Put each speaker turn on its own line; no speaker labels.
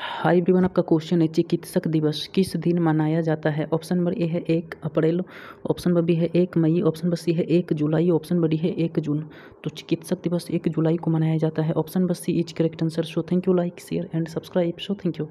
high everyone आपका question है चिकित्सक दिवस किस दिन मनाया जाता है ऑप्शन नंबर ए है एक अप्रैल ऑप्शन नंबर बी है एक मई ऑप्शन नंबर सी है एक जुलाई ऑप्शन नंबर डी है एक जून तो चिकित्सक दिवस एक जुलाई को मनाया जाता है option number C is correct answer so thank you like share and subscribe so thank you